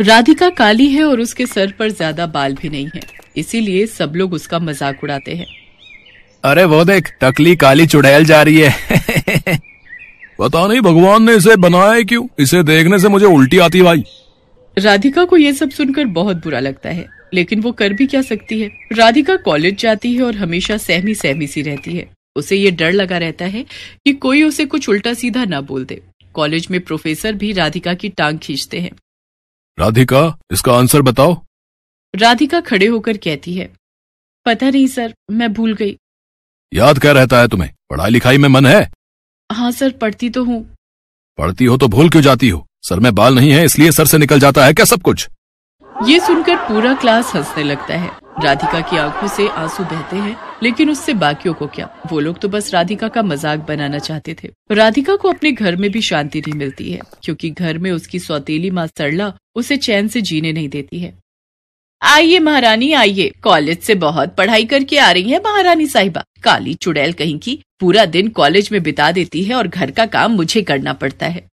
राधिका काली है और उसके सर पर ज्यादा बाल भी नहीं है इसीलिए सब लोग उसका मजाक उड़ाते हैं अरे वो देख टकली काली चुड़ैल जा रही है पता नहीं भगवान ने इसे बनाया क्यों इसे देखने से मुझे उल्टी आती भाई राधिका को ये सब सुनकर बहुत बुरा लगता है लेकिन वो कर भी क्या सकती है राधिका कॉलेज जाती है और हमेशा सहमी सहमी सी रहती है उसे ये डर लगा रहता है कि कोई उसे कुछ उल्टा सीधा ना बोल दे कॉलेज में प्रोफेसर भी राधिका की टांग खींचते हैं राधिका इसका आंसर बताओ राधिका खड़े होकर कहती है पता नहीं सर मैं भूल गई याद क्या रहता है तुम्हें पढ़ाई लिखाई में मन है हाँ सर पढ़ती तो हूँ पढ़ती हो तो भूल क्यों जाती हो सर में बाल नहीं है इसलिए सर से निकल जाता है क्या सब कुछ ये सुनकर पूरा क्लास हंसने लगता है राधिका की आंखों से आंसू बहते हैं लेकिन उससे बाकियों को क्या वो लोग तो बस राधिका का मजाक बनाना चाहते थे राधिका को अपने घर में भी शांति नहीं मिलती है क्योंकि घर में उसकी सौतेली माँ सरला उसे चैन से जीने नहीं देती है आइए महारानी आइए कॉलेज से बहुत पढ़ाई करके आ रही है महारानी साहिबा काली चुड़ैल कहीं की पूरा दिन कॉलेज में बिता देती है और घर का काम मुझे करना पड़ता है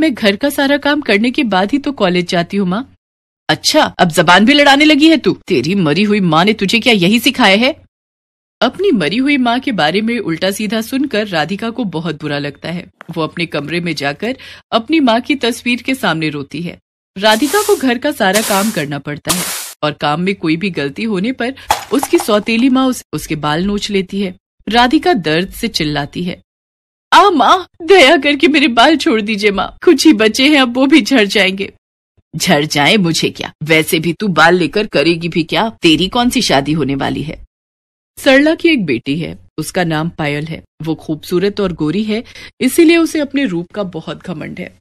मैं घर का सारा काम करने के बाद ही तो कॉलेज जाती हूँ माँ अच्छा अब जबान भी लड़ाने लगी है तू तेरी मरी हुई माँ ने तुझे क्या यही सिखाया है अपनी मरी हुई माँ के बारे में उल्टा सीधा सुनकर राधिका को बहुत बुरा लगता है वो अपने कमरे में जाकर अपनी माँ की तस्वीर के सामने रोती है राधिका को घर का सारा काम करना पड़ता है और काम में कोई भी गलती होने पर उसकी सौतेली माँ उस, उसके बाल नोच लेती है राधिका दर्द से चिल्लाती है आ माँ दया करके मेरे बाल छोड़ दीजिए माँ कुछ ही बचे हैं अब वो भी झड़ जाएंगे झड़ जाए मुझे क्या वैसे भी तू बाल लेकर करेगी भी क्या तेरी कौन सी शादी होने वाली है सरला की एक बेटी है उसका नाम पायल है वो खूबसूरत और गोरी है इसीलिए उसे अपने रूप का बहुत घमंड है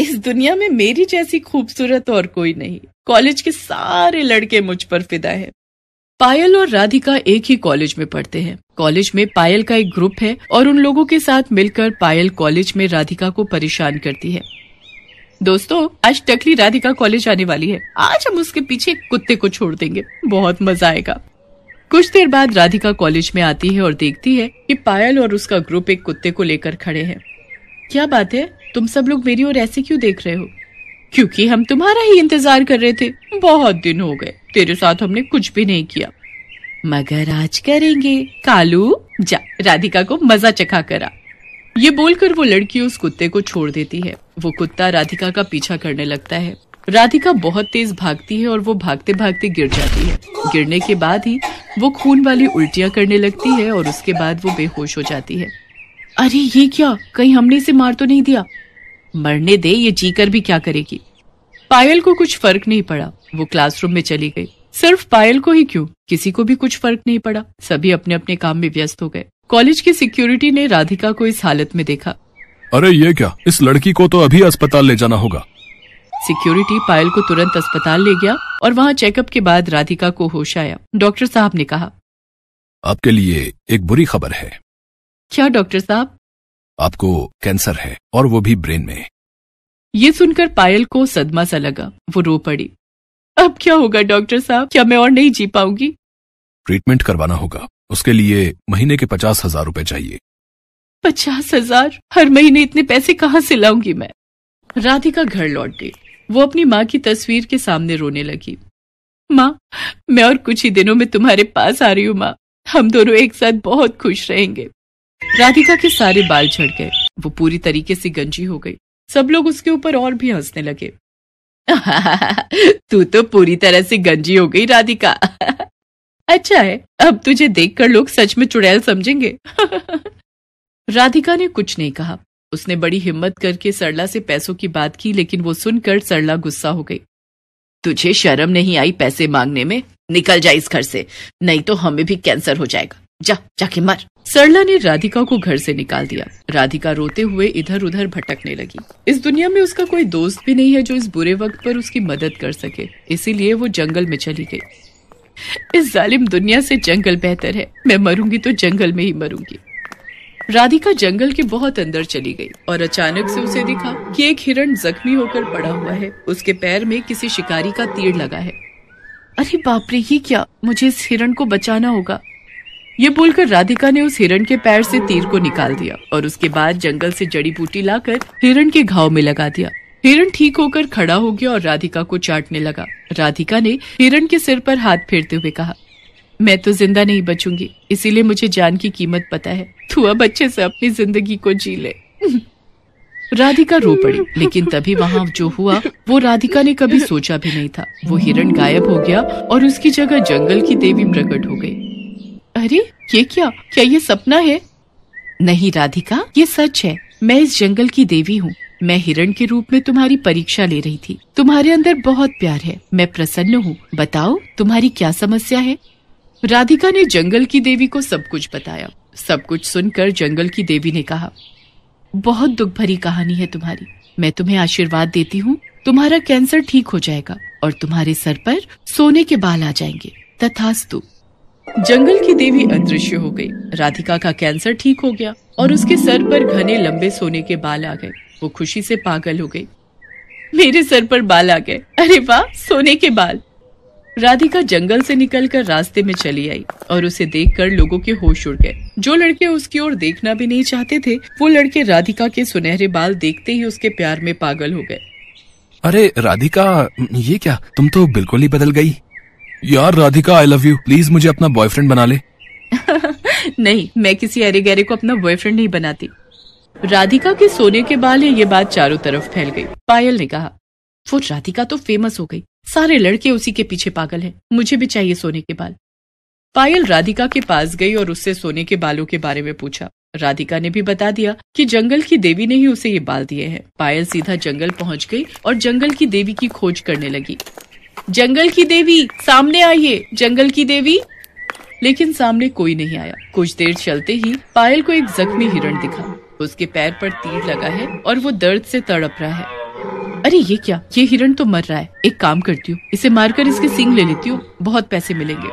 इस दुनिया में मेरी जैसी खूबसूरत और कोई नहीं कॉलेज के सारे लड़के मुझ पर फिदा है पायल और राधिका एक ही कॉलेज में पढ़ते हैं कॉलेज में पायल का एक ग्रुप है और उन लोगों के साथ मिलकर पायल कॉलेज में राधिका को परेशान करती है दोस्तों आज टकली राधिका कॉलेज आने वाली है आज हम उसके पीछे कुत्ते को छोड़ देंगे बहुत मजा आएगा कुछ देर बाद राधिका कॉलेज में आती है और देखती है कि पायल और उसका ग्रुप एक कुत्ते को लेकर खड़े हैं क्या बात है तुम सब लोग मेरी ओर ऐसे क्यों देख रहे हो क्योंकि हम तुम्हारा ही इंतजार कर रहे थे बहुत दिन हो गए तेरे साथ हमने कुछ भी नहीं किया मगर आज करेंगे कालू जा राधिका को मजा चखा करा ये बोलकर वो लड़की उस कुत्ते को छोड़ देती है वो कुत्ता राधिका का पीछा करने लगता है राधिका बहुत तेज भागती है और वो भागते भागते गिर जाती है गिरने के बाद ही वो खून वाली उल्टियाँ करने लगती है और उसके बाद वो बेहोश हो जाती है अरे ये क्या कहीं हमने इसे मार तो नहीं दिया मरने दे ये जीकर भी क्या करेगी पायल को कुछ फर्क नहीं पड़ा वो क्लासरूम में चली गई सिर्फ पायल को ही क्यों किसी को भी कुछ फर्क नहीं पड़ा सभी अपने अपने काम में व्यस्त हो गए कॉलेज की सिक्योरिटी ने राधिका को इस हालत में देखा अरे ये क्या इस लड़की को तो अभी अस्पताल ले जाना होगा सिक्योरिटी पायल को तुरंत अस्पताल ले गया और वहाँ चेकअप के बाद राधिका को होश आया डॉक्टर साहब ने कहा आपके लिए एक बुरी खबर है क्या डॉक्टर साहब आपको कैंसर है और वो भी ब्रेन में ये सुनकर पायल को सदमा सा लगा वो रो पड़ी अब क्या होगा डॉक्टर साहब क्या मैं और नहीं जी पाऊंगी ट्रीटमेंट करवाना होगा उसके लिए महीने के पचास हजार रूपए चाहिए पचास हजार हर महीने इतने पैसे कहाँ से लाऊंगी मैं राधिका घर लौट गई वो अपनी माँ की तस्वीर के सामने रोने लगी माँ मैं और कुछ ही दिनों में तुम्हारे पास आ रही हूँ माँ हम दोनों एक साथ बहुत खुश रहेंगे राधिका के सारे बाल झड़ गए वो पूरी तरीके से गंजी हो गई सब लोग उसके ऊपर और भी हंसने लगे तू तो पूरी तरह से गंजी हो गई राधिका अच्छा है अब तुझे देखकर लोग सच में चुड़ैल समझेंगे राधिका ने कुछ नहीं कहा उसने बड़ी हिम्मत करके सरला से पैसों की बात की लेकिन वो सुनकर सरला गुस्सा हो गई तुझे शर्म नहीं आई पैसे मांगने में निकल जा इस घर से नहीं तो हमें भी कैंसर हो जाएगा जा जाके मर सरला ने राधिका को घर से निकाल दिया राधिका रोते हुए इधर उधर भटकने लगी इस दुनिया में उसका कोई दोस्त भी नहीं है जो इस बुरे वक्त पर उसकी मदद कर सके इसीलिए वो जंगल में चली गई इस जालिम दुनिया से जंगल बेहतर है मैं मरूंगी तो जंगल में ही मरूंगी राधिका जंगल के बहुत अंदर चली गई और अचानक से उसे दिखा कि एक हिरण जख्मी होकर पड़ा हुआ है उसके पैर में किसी शिकारी का तीर लगा है अरे बाप रे ये क्या मुझे इस हिरण को बचाना होगा ये बोलकर राधिका ने उस हिरण के पैर से तीर को निकाल दिया और उसके बाद जंगल से जड़ी बूटी लाकर हिरण के घाव में लगा दिया हिरण ठीक होकर खड़ा हो गया और राधिका को चाटने लगा राधिका ने हिरण के सिर पर हाथ फेरते हुए कहा मैं तो जिंदा नहीं बचूंगी इसीलिए मुझे जान की कीमत पता है तू अब अच्छे से अपनी जिंदगी को जी ले राधिका रो पड़ी लेकिन तभी वहाँ जो हुआ वो राधिका ने कभी सोचा भी नहीं था वो हिरण गायब हो गया और उसकी जगह जंगल की देवी प्रकट हो गई अरे ये क्या क्या ये सपना है नहीं राधिका ये सच है मैं इस जंगल की देवी हूँ मैं हिरण के रूप में तुम्हारी परीक्षा ले रही थी तुम्हारे अंदर बहुत प्यार है मैं प्रसन्न हूँ बताओ तुम्हारी क्या समस्या है राधिका ने जंगल की देवी को सब कुछ बताया सब कुछ सुनकर जंगल की देवी ने कहा बहुत दुख भरी कहानी है तुम्हारी मैं तुम्हें आशीर्वाद देती हूँ तुम्हारा कैंसर ठीक हो जाएगा और तुम्हारे सर पर सोने के बाल आ जाएंगे तथास्तु जंगल की देवी अदृश्य हो गई राधिका का कैंसर ठीक हो गया और उसके सर पर घने लंबे सोने के बाल आ गए वो खुशी से पागल हो गई मेरे सर पर बाल आ गए अरे वाह सोने के बाल राधिका जंगल से निकलकर रास्ते में चली आई और उसे देखकर लोगों के होश उड़ गए जो लड़के उसकी ओर देखना भी नहीं चाहते थे वो लड़के राधिका के सुनहरे बाल देखते ही उसके प्यार में पागल हो गए अरे राधिका ये क्या तुम तो बिल्कुल ही बदल गई यार Radhika I love you please मुझे अपना बॉयफ्रेंड बना ले नहीं मैं किसी अरे गहरे को अपना बॉयफ्रेंड नहीं बनाती राधिका के सोने के बाल ये बात चारों तरफ फैल गई पायल ने कहा वो राधिका तो फेमस हो गई सारे लड़के उसी के पीछे पागल हैं मुझे भी चाहिए सोने के बाल पायल राधिका के पास गई और उससे सोने के बालों के बारे में पूछा राधिका ने भी बता दिया कि जंगल की देवी ने ही उसे ये बाल दिए हैं पायल सीधा जंगल पहुंच गई और जंगल की देवी की खोज करने लगी जंगल की देवी सामने आइए जंगल की देवी लेकिन सामने कोई नहीं आया कुछ देर चलते ही पायल को एक जख्मी हिरण दिखा उसके पैर पर तीर लगा है और वो दर्द से तड़प रहा है अरे ये क्या ये हिरण तो मर रहा है एक काम करती हूँ इसे मारकर इसके सींग ले लेती हूँ बहुत पैसे मिलेंगे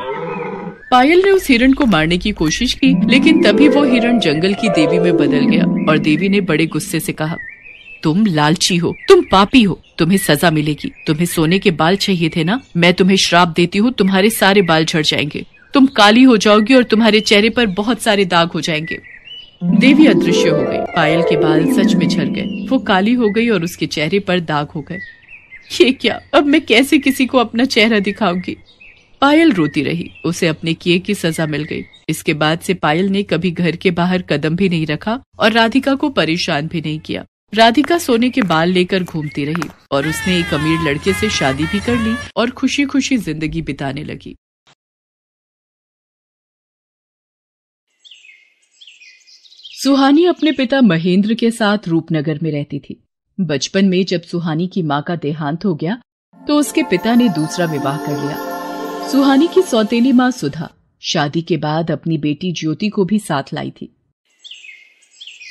पायल ने उस हिरण को मारने की कोशिश की लेकिन तभी वो हिरण जंगल की देवी में बदल गया और देवी ने बड़े गुस्से से कहा तुम लालची हो तुम पापी हो तुम्हें सजा मिलेगी तुम्हें सोने के बाल चाहिए थे ना मैं तुम्हें श्राप देती हूँ तुम्हारे सारे बाल झड़ जाएंगे तुम काली हो जाओगी और तुम्हारे चेहरे पर बहुत सारे दाग हो जाएंगे देवी अदृश्य हो गई पायल के बाल सच में झड़ गए वो काली हो गई और उसके चेहरे पर दाग हो गए ये क्या अब मैं कैसे किसी को अपना चेहरा दिखाऊंगी पायल रोती रही उसे अपने किए की सजा मिल गई इसके बाद से पायल ने कभी घर के बाहर कदम भी नहीं रखा और राधिका को परेशान भी नहीं किया राधिका सोने के बाल लेकर घूमती रही और उसने एक अमीर लड़के से शादी भी कर ली और खुशी खुशी जिंदगी बिताने लगी सुहानी अपने पिता महेंद्र के साथ रूपनगर में रहती थी बचपन में जब सुहानी की माँ का देहांत हो गया तो उसके पिता ने दूसरा विवाह कर लिया सुहानी की सौतेली माँ सुधा शादी के बाद अपनी बेटी ज्योति को भी साथ लाई थी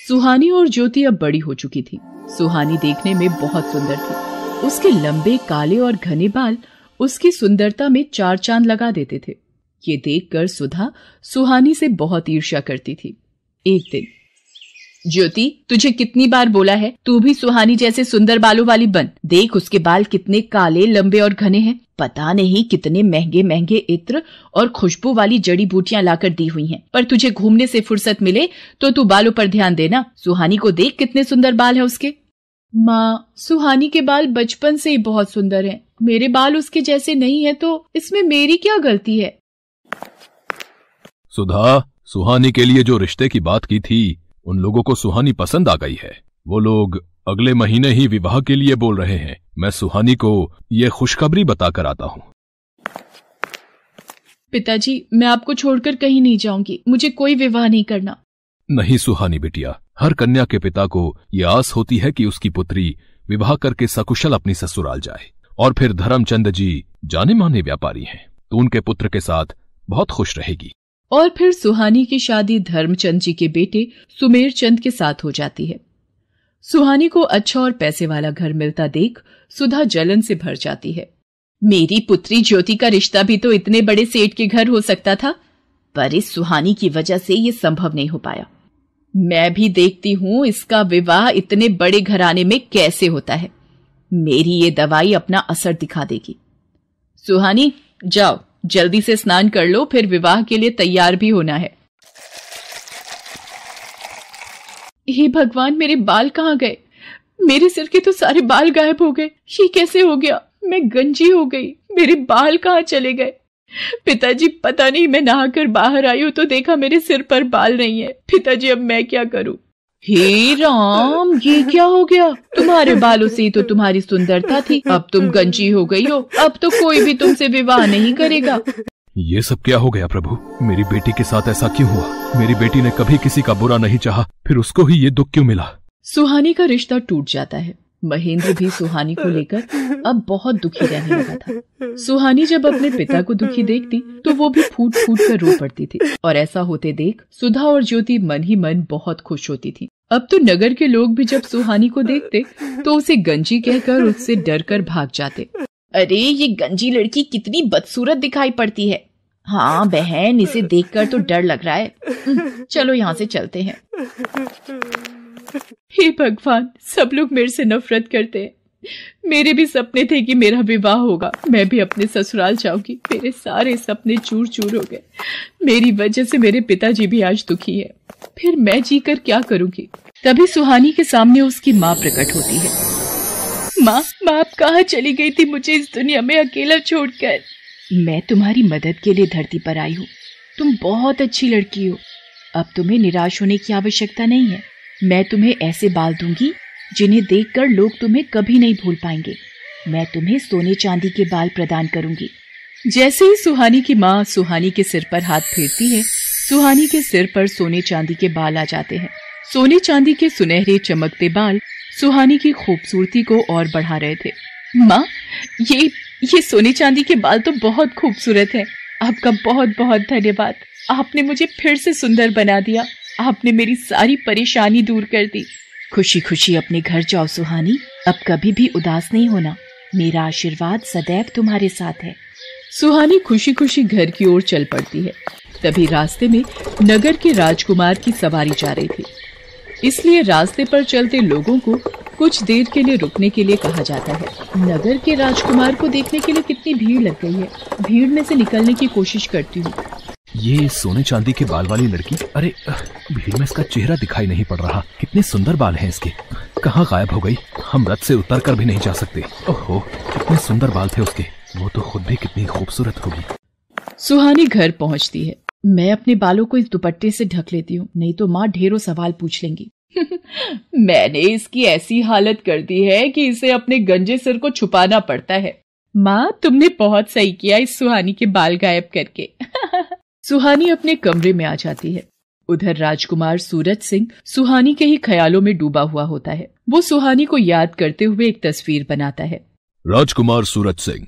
सुहानी और ज्योति अब बड़ी हो चुकी थी सुहानी देखने में बहुत सुंदर थी उसके लंबे काले और घने बाल उसकी सुंदरता में चार चांद लगा देते थे ये देखकर सुधा सुहानी से बहुत ईर्ष्या करती थी एक दिन ज्योति तुझे कितनी बार बोला है तू भी सुहानी जैसे सुंदर बालों वाली बन देख उसके बाल कितने काले लंबे और घने हैं पता नहीं कितने महंगे महंगे इत्र और खुशबू वाली जड़ी बूटियां लाकर दी हुई हैं पर तुझे घूमने से फुर्सत मिले तो तू बालों पर ध्यान देना सुहानी को देख कितने सुंदर बाल है उसके माँ सुहानी के बाल बचपन से ही बहुत सुंदर हैं मेरे बाल उसके जैसे नहीं है तो इसमें मेरी क्या गलती है सुधा सुहानी के लिए जो रिश्ते की बात की थी उन लोगों को सुहानी पसंद आ गई है वो लोग अगले महीने ही विवाह के लिए बोल रहे हैं मैं सुहानी को यह खुशखबरी बताकर आता हूँ पिताजी मैं आपको छोड़कर कहीं नहीं जाऊंगी मुझे कोई विवाह नहीं करना नहीं सुहानी बिटिया हर कन्या के पिता को यह आस होती है कि उसकी पुत्री विवाह करके सकुशल अपनी ससुराल जाए और फिर धर्मचंद जी जाने माने व्यापारी हैं तो उनके पुत्र के साथ बहुत खुश रहेगी और फिर सुहानी की शादी धर्मचंद जी के बेटे सुमेर चंद के साथ हो जाती है सुहानी को अच्छा और पैसे वाला घर मिलता देख सुधा जलन से भर जाती है मेरी पुत्री ज्योति का रिश्ता भी तो इतने बड़े सेठ के घर हो सकता था पर इस सुहानी की वजह से यह संभव नहीं हो पाया मैं भी देखती हूं इसका विवाह इतने बड़े घराने में कैसे होता है मेरी ये दवाई अपना असर दिखा देगी सुहानी जाओ जल्दी से स्नान कर लो फिर विवाह के लिए तैयार भी होना है हे भगवान मेरे बाल कहाँ गए मेरे सिर के तो सारे बाल गायब हो गए ये कैसे हो गया मैं गंजी हो गई मेरे बाल कहाँ चले गए पिताजी पता नहीं मैं नहाकर बाहर आई हूँ तो देखा मेरे सिर पर बाल नहीं है पिताजी अब मैं क्या करूँ हे राम ये क्या हो गया तुम्हारे बालों से तो तुम्हारी सुंदरता थी अब तुम गंजी हो गई हो अब तो कोई भी तुमसे विवाह नहीं करेगा ये सब क्या हो गया प्रभु मेरी बेटी के साथ ऐसा क्यों हुआ मेरी बेटी ने कभी किसी का बुरा नहीं चाहा फिर उसको ही ये दुख क्यों मिला सुहानी का रिश्ता टूट जाता है महेंद्र भी सुहानी को लेकर अब बहुत दुखी रहने लगा था सुहानी जब अपने पिता को दुखी देखती तो वो भी फूट फूट कर रो पड़ती थी और ऐसा होते देख सुधा और ज्योति मन ही मन बहुत खुश होती थी अब तो नगर के लोग भी जब सुहानी को देखते तो उसे गंजी कहकर उससे डर कर भाग जाते अरे ये गंजी लड़की कितनी बदसूरत दिखाई पड़ती है हाँ बहन इसे देखकर तो डर लग रहा है हम्म, चलो यहाँ से चलते हैं हे भगवान सब लोग मेरे से नफरत करते हैं मेरे भी सपने थे कि मेरा विवाह होगा मैं भी अपने ससुराल जाऊंगी मेरे सारे सपने चूर चूर हो गए मेरी वजह से मेरे पिताजी भी आज दुखी है फिर मैं जीकर क्या करूंगी तभी सुहानी के सामने उसकी माँ प्रकट होती है माँ बाप कहाँ चली गई थी मुझे इस दुनिया में अकेला छोड़कर मैं तुम्हारी मदद के लिए धरती पर आई हूँ तुम बहुत अच्छी लड़की हो अब तुम्हें निराश होने की आवश्यकता नहीं है मैं तुम्हें ऐसे बाल दूंगी जिन्हें देखकर लोग तुम्हें कभी नहीं भूल पाएंगे मैं तुम्हें सोने चांदी के बाल प्रदान करूंगी जैसे ही सुहानी की माँ सुहानी के सिर पर हाथ फेरती है सुहानी के सिर पर सोने चांदी के बाल आ जाते हैं सोने चांदी के सुनहरे चमकते बाल सुहानी की खूबसूरती को और बढ़ा रहे थे माँ ये ये सोने चांदी के बाल तो बहुत खूबसूरत है आपका बहुत बहुत धन्यवाद आपने मुझे फिर से सुंदर बना दिया आपने मेरी सारी परेशानी दूर कर दी खुशी खुशी अपने घर जाओ सुहानी अब कभी भी उदास नहीं होना मेरा आशीर्वाद सदैव तुम्हारे साथ है सुहानी खुशी खुशी घर की ओर चल पड़ती है तभी रास्ते में नगर के राजकुमार की सवारी जा रही थी इसलिए रास्ते पर चलते लोगों को कुछ देर के लिए रुकने के लिए कहा जाता है नगर के राजकुमार को देखने के लिए कितनी भीड़ लग गई है भीड़ में से निकलने की कोशिश करती हूँ ये सोने चांदी के बाल वाली लड़की अरे भीड़ में इसका चेहरा दिखाई नहीं पड़ रहा कितने सुंदर बाल हैं इसके कहाँ गायब हो गई हम रथ से उतर कर भी नहीं जा सकते ओहो कितने सुंदर बाल थे उसके वो तो खुद भी कितनी खूबसूरत होगी सुहानी घर पहुँचती है मैं अपने बालों को इस दुपट्टे से ढक लेती हूँ नहीं तो माँ ढेरों सवाल पूछ लेंगी मैंने इसकी ऐसी हालत कर दी है कि इसे अपने गंजे सिर को छुपाना पड़ता है माँ तुमने बहुत सही किया इस सुहानी के बाल गायब करके सुहानी अपने कमरे में आ जाती है उधर राजकुमार सूरज सिंह सुहानी के ही ख्यालों में डूबा हुआ होता है वो सुहानी को याद करते हुए एक तस्वीर बनाता है राजकुमार सूरज सिंह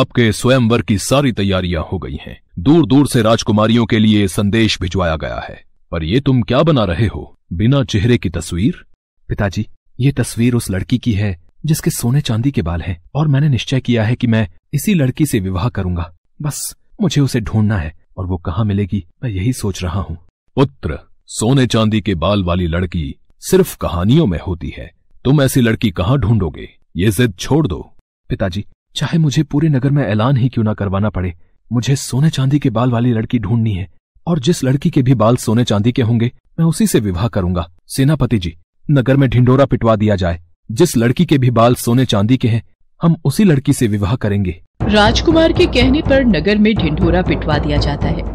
आपके स्वयंवर की सारी तैयारियां हो गई हैं। दूर दूर से राजकुमारियों के लिए संदेश भिजवाया गया है पर ये तुम क्या बना रहे हो बिना चेहरे की तस्वीर पिताजी ये तस्वीर उस लड़की की है जिसके सोने चांदी के बाल हैं और मैंने निश्चय किया है कि मैं इसी लड़की से विवाह करूंगा बस मुझे उसे ढूंढना है और वो कहाँ मिलेगी मैं यही सोच रहा हूँ पुत्र सोने चांदी के बाल वाली लड़की सिर्फ कहानियों में होती है तुम ऐसी लड़की कहाँ ढूंढोगे ये जिद छोड़ दो पिताजी चाहे मुझे पूरे नगर में ऐलान ही क्यों ना करवाना पड़े मुझे सोने चांदी के बाल वाली लड़की ढूंढनी है और जिस लड़की के भी बाल सोने चांदी के होंगे मैं उसी से विवाह करूंगा सेनापति जी नगर में ढिंडोरा पिटवा दिया जाए जिस लड़की के भी बाल सोने चांदी के हैं हम उसी लड़की से विवाह करेंगे राजकुमार के कहने पर नगर में ढिंढोरा पिटवा दिया जाता है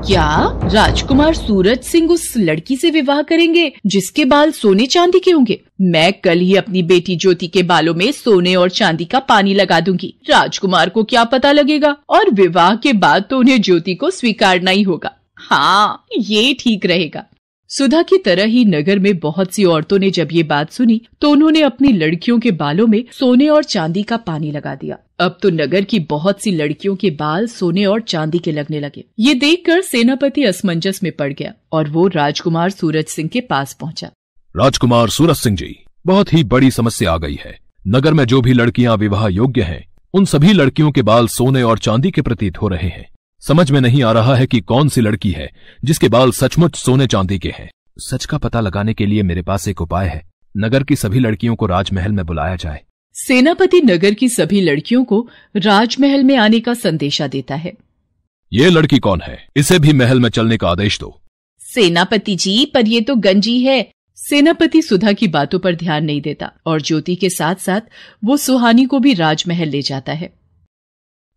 क्या राजकुमार सूरज सिंह उस लड़की से विवाह करेंगे जिसके बाल सोने चांदी के होंगे मैं कल ही अपनी बेटी ज्योति के बालों में सोने और चांदी का पानी लगा दूंगी राजकुमार को क्या पता लगेगा और विवाह के बाद तो उन्हें ज्योति को स्वीकारना ही होगा हाँ ये ठीक रहेगा सुधा की तरह ही नगर में बहुत सी औरतों ने जब ये बात सुनी तो उन्होंने अपनी लड़कियों के बालों में सोने और चांदी का पानी लगा दिया अब तो नगर की बहुत सी लड़कियों के बाल सोने और चांदी के लगने लगे ये देखकर सेनापति असमंजस में पड़ गया और वो राजकुमार सूरज सिंह के पास पहुंचा। राजकुमार सूरज सिंह जी बहुत ही बड़ी समस्या आ गई है नगर में जो भी लड़कियाँ विवाह योग्य है उन सभी लड़कियों के बाल सोने और चांदी के प्रतीत हो रहे हैं समझ में नहीं आ रहा है कि कौन सी लड़की है जिसके बाल सचमुच सोने चांदी के हैं सच का पता लगाने के लिए मेरे पास एक उपाय है नगर की सभी लड़कियों को राजमहल में बुलाया जाए सेनापति नगर की सभी लड़कियों को राजमहल में आने का संदेशा देता है ये लड़की कौन है इसे भी महल में चलने का आदेश दो सेनापति जी पर ये तो गंजी है सेनापति सुधा की बातों पर ध्यान नहीं देता और ज्योति के साथ साथ वो सुहानी को भी राजमहल ले जाता है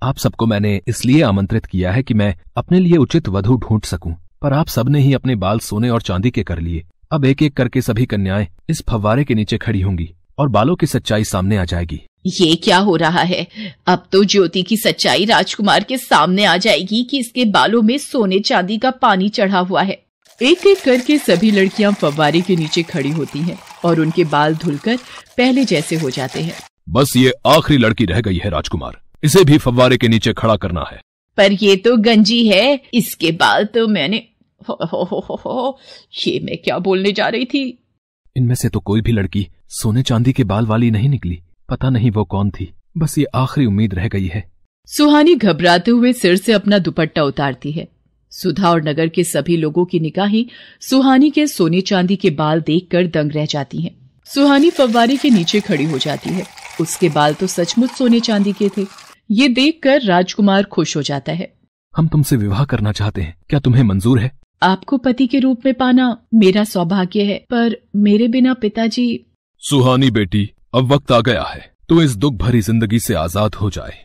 आप सबको मैंने इसलिए आमंत्रित किया है कि मैं अपने लिए उचित वधु ढूंढ सकूं पर आप सबने ही अपने बाल सोने और चांदी के कर लिए अब एक एक करके सभी कन्याएं इस फव्वारे के नीचे खड़ी होंगी और बालों की सच्चाई सामने आ जाएगी ये क्या हो रहा है अब तो ज्योति की सच्चाई राजकुमार के सामने आ जाएगी कि इसके बालों में सोने चांदी का पानी चढ़ा हुआ है एक एक करके सभी लड़कियां फव्वारे के नीचे खड़ी होती हैं और उनके बाल धुलकर पहले जैसे हो जाते हैं बस ये आखिरी लड़की रह गई है राजकुमार इसे भी फव्वारे के नीचे खड़ा करना है पर ये तो गंजी है इसके बाल तो मैंने हो, हो, हो, हो, हो, ये मैं क्या बोलने जा रही थी इनमें से तो कोई भी लड़की सोने चांदी के बाल वाली नहीं निकली पता नहीं वो कौन थी बस ये आखिरी उम्मीद रह गई है सुहानी घबराते हुए सिर से अपना दुपट्टा उतारती है सुधा और नगर के सभी लोगों की निगाहें सुहानी के सोने चांदी के बाल देखकर दंग रह जाती हैं। सुहानी फव्वारे के नीचे खड़ी हो जाती है उसके बाल तो सचमुच सोने चांदी के थे ये देखकर राजकुमार खुश हो जाता है हम तुमसे विवाह करना चाहते हैं क्या तुम्हें मंजूर है आपको पति के रूप में पाना मेरा सौभाग्य है पर मेरे बिना पिताजी सुहानी बेटी अब वक्त आ गया है तू इस दुख भरी जिंदगी से आजाद हो जाए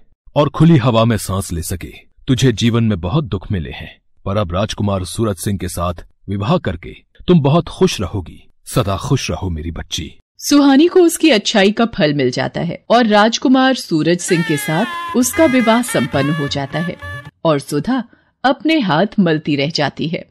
और खुली हवा में सांस ले सके तुझे जीवन में बहुत दुख मिले हैं पर अब राजकुमार सूरज सिंह के साथ विवाह करके तुम बहुत खुश रहोगी सदा खुश रहो मेरी बच्ची सुहानी को उसकी अच्छाई का फल मिल जाता है और राजकुमार सूरज सिंह के साथ उसका विवाह संपन्न हो जाता है और सुधा अपने हाथ मलती रह जाती है